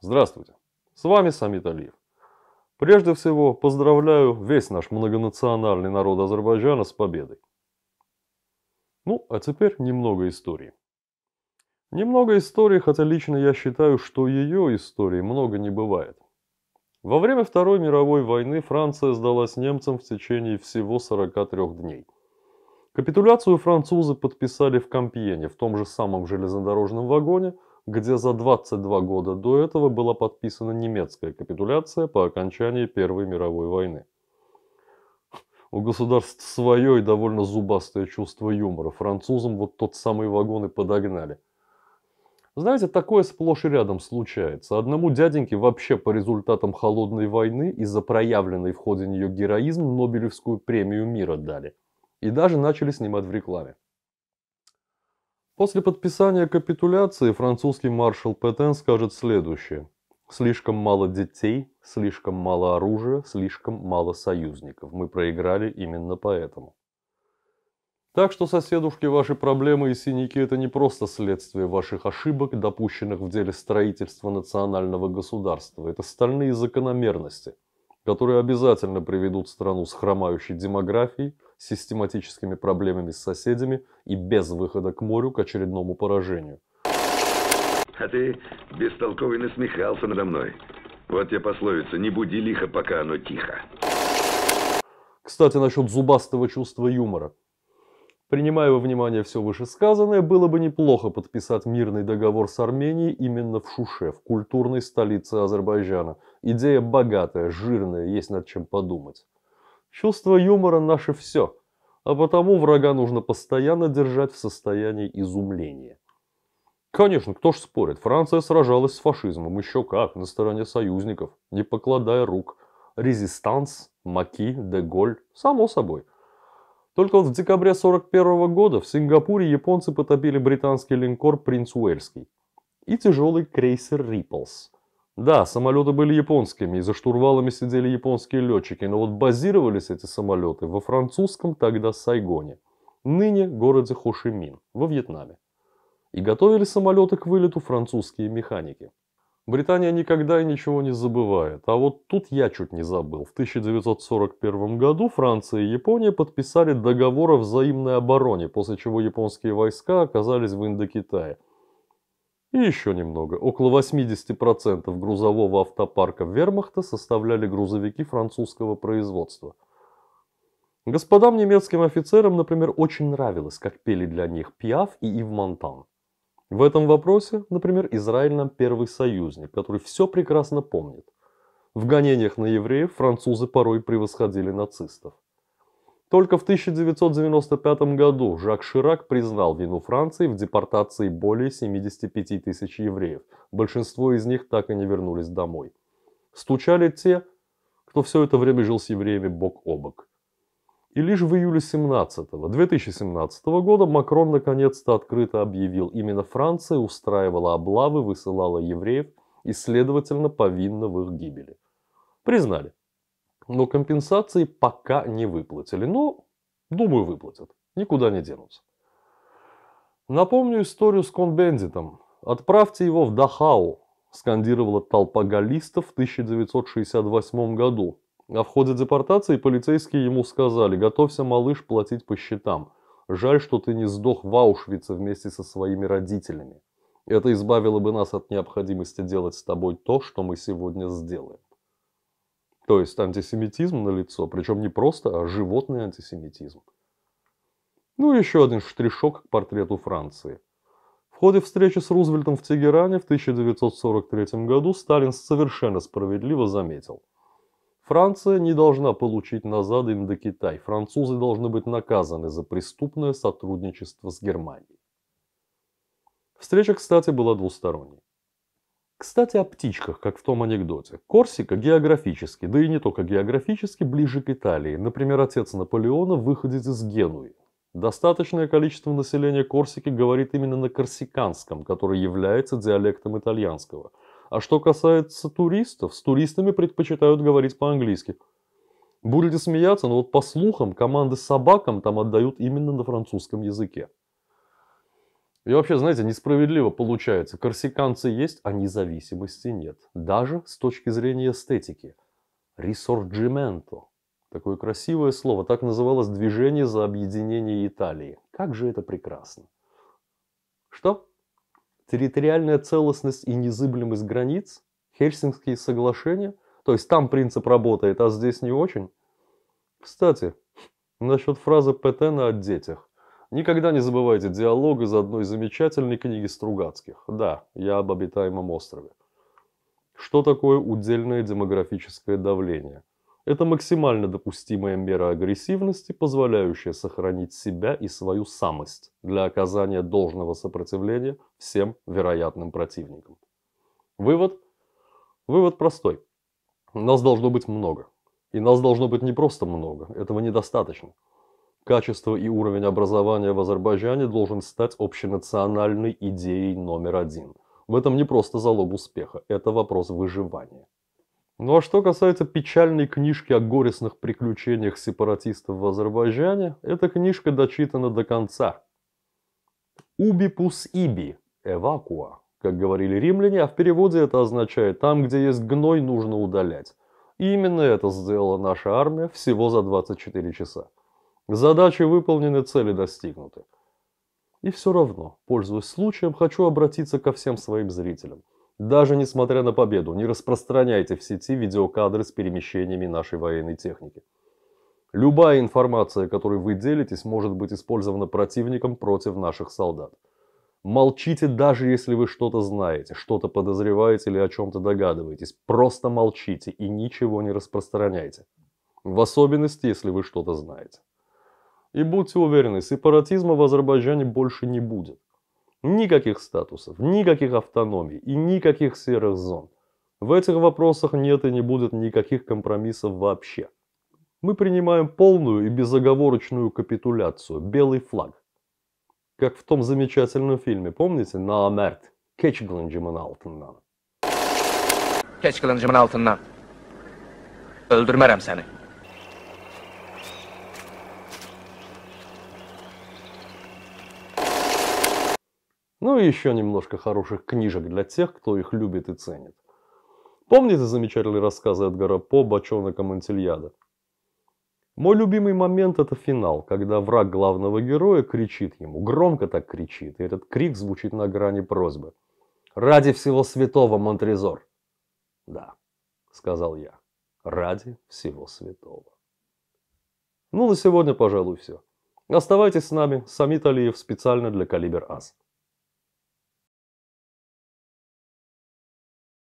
Здравствуйте, с вами Самит Алиев. Прежде всего, поздравляю весь наш многонациональный народ Азербайджана с победой. Ну, а теперь немного истории. Немного истории, хотя лично я считаю, что ее истории много не бывает. Во время Второй мировой войны Франция сдалась немцам в течение всего 43 дней. Капитуляцию французы подписали в Кампьене, в том же самом железнодорожном вагоне, где за 22 года до этого была подписана немецкая капитуляция по окончании Первой мировой войны. У государств свое и довольно зубастое чувство юмора. Французам вот тот самый вагон и подогнали. Знаете, такое сплошь и рядом случается. Одному дяденьке вообще по результатам холодной войны и за проявленный в ходе нее героизм Нобелевскую премию мира дали – и даже начали снимать в рекламе. После подписания капитуляции французский маршал Петен скажет следующее. Слишком мало детей, слишком мало оружия, слишком мало союзников. Мы проиграли именно поэтому. Так что, соседушки, ваши проблемы и синяки – это не просто следствие ваших ошибок, допущенных в деле строительства национального государства. Это стальные закономерности, которые обязательно приведут страну с хромающей демографией систематическими проблемами с соседями и без выхода к морю к очередному поражению. А ты бестолковый насмехался надо мной. Вот тебе пословица, не буди лихо, пока оно тихо. Кстати, насчет зубастого чувства юмора. Принимая во внимание все вышесказанное, было бы неплохо подписать мирный договор с Арменией именно в Шуше, в культурной столице Азербайджана. Идея богатая, жирная, есть над чем подумать. Чувство юмора – наше все, а потому врага нужно постоянно держать в состоянии изумления. Конечно, кто ж спорит, Франция сражалась с фашизмом, еще как, на стороне союзников, не покладая рук. Резистанс, Маки, Деголь, само собой. Только вот в декабре 41 года в Сингапуре японцы потопили британский линкор «Принц Уэльский» и тяжелый крейсер «Риплс», да, самолеты были японскими, и за штурвалами сидели японские летчики, но вот базировались эти самолеты во французском тогда Сайгоне, ныне городе Хошимин, во Вьетнаме. И готовили самолеты к вылету французские механики. Британия никогда и ничего не забывает, а вот тут я чуть не забыл. В 1941 году Франция и Япония подписали договор о взаимной обороне, после чего японские войска оказались в Индокитае – и еще немного. Около 80% грузового автопарка вермахта составляли грузовики французского производства. Господам немецким офицерам, например, очень нравилось, как пели для них Пиаф и Ив Монтан. В этом вопросе, например, Израиль нам первый союзник, который все прекрасно помнит. В гонениях на евреев французы порой превосходили нацистов. Только в 1995 году Жак Ширак признал вину Франции в депортации более 75 тысяч евреев. Большинство из них так и не вернулись домой. Стучали те, кто все это время жил с евреями бок о бок. И лишь в июле 17 2017 года Макрон наконец-то открыто объявил, именно Франция устраивала облавы, высылала евреев и, следовательно, повинна в их гибели. Признали – но компенсации пока не выплатили. Но, ну, думаю, выплатят. Никуда не денутся. Напомню историю с Конбендитом. «Отправьте его в Дахау», – скандировала толпа галлистов в 1968 году. А в ходе депортации полицейские ему сказали «Готовься, малыш, платить по счетам. Жаль, что ты не сдох в Аушвице вместе со своими родителями. Это избавило бы нас от необходимости делать с тобой то, что мы сегодня сделаем». То есть антисемитизм на лицо, причем не просто, а животный антисемитизм. Ну и еще один штришок к портрету Франции. В ходе встречи с Рузвельтом в Тегеране в 1943 году Сталин совершенно справедливо заметил. Франция не должна получить назад Индокитай. Французы должны быть наказаны за преступное сотрудничество с Германией. Встреча, кстати, была двусторонней. Кстати, о птичках, как в том анекдоте. Корсика географически, да и не только географически, ближе к Италии. Например, отец Наполеона выходит из Генуи. Достаточное количество населения Корсики говорит именно на корсиканском, который является диалектом итальянского. А что касается туристов, с туристами предпочитают говорить по-английски. Будете смеяться, но вот по слухам команды собакам там отдают именно на французском языке. И вообще, знаете, несправедливо получается. Корсиканцы есть, а независимости нет. Даже с точки зрения эстетики. Ресорджименто. Такое красивое слово. Так называлось движение за объединение Италии. Как же это прекрасно. Что? Территориальная целостность и незыблемость границ? Хельсинские соглашения? То есть там принцип работает, а здесь не очень? Кстати, насчет фразы Петена о детях. Никогда не забывайте диалог из одной замечательной книги Стругацких. Да, я об обитаемом острове. Что такое удельное демографическое давление? Это максимально допустимая мера агрессивности, позволяющая сохранить себя и свою самость для оказания должного сопротивления всем вероятным противникам. Вывод? Вывод простой. Нас должно быть много. И нас должно быть не просто много, этого недостаточно. Качество и уровень образования в Азербайджане должен стать общенациональной идеей номер один. В этом не просто залог успеха, это вопрос выживания. Ну а что касается печальной книжки о горестных приключениях сепаратистов в Азербайджане, эта книжка дочитана до конца. «Уби пус иби» – «эвакуа», как говорили римляне, а в переводе это означает «там, где есть гной, нужно удалять». И именно это сделала наша армия всего за 24 часа. Задачи выполнены, цели достигнуты. И все равно, пользуясь случаем, хочу обратиться ко всем своим зрителям. Даже несмотря на победу, не распространяйте в сети видеокадры с перемещениями нашей военной техники. Любая информация, которой вы делитесь, может быть использована противником против наших солдат. Молчите, даже если вы что-то знаете, что-то подозреваете или о чем-то догадываетесь. Просто молчите и ничего не распространяйте. В особенности, если вы что-то знаете. И будьте уверены, сепаратизма в Азербайджане больше не будет. Никаких статусов, никаких автономий и никаких серых зон. В этих вопросах нет и не будет никаких компромиссов вообще. Мы принимаем полную и безоговорочную капитуляцию, белый флаг. Как в том замечательном фильме, помните, на Амерт, Keçkilinjimin altından. Гленджиман altından. Öldürmərəm səni. Ну и еще немножко хороших книжек для тех, кто их любит и ценит. Помните замечательные рассказы Эдгара По «Бочонок Амантильяда»? Мой любимый момент – это финал, когда враг главного героя кричит ему, громко так кричит, и этот крик звучит на грани просьбы. «Ради всего святого, Монтрезор!» «Да», – сказал я, – «ради всего святого». Ну, на сегодня, пожалуй, все. Оставайтесь с нами, Самит Алиев специально для Калибер Ас».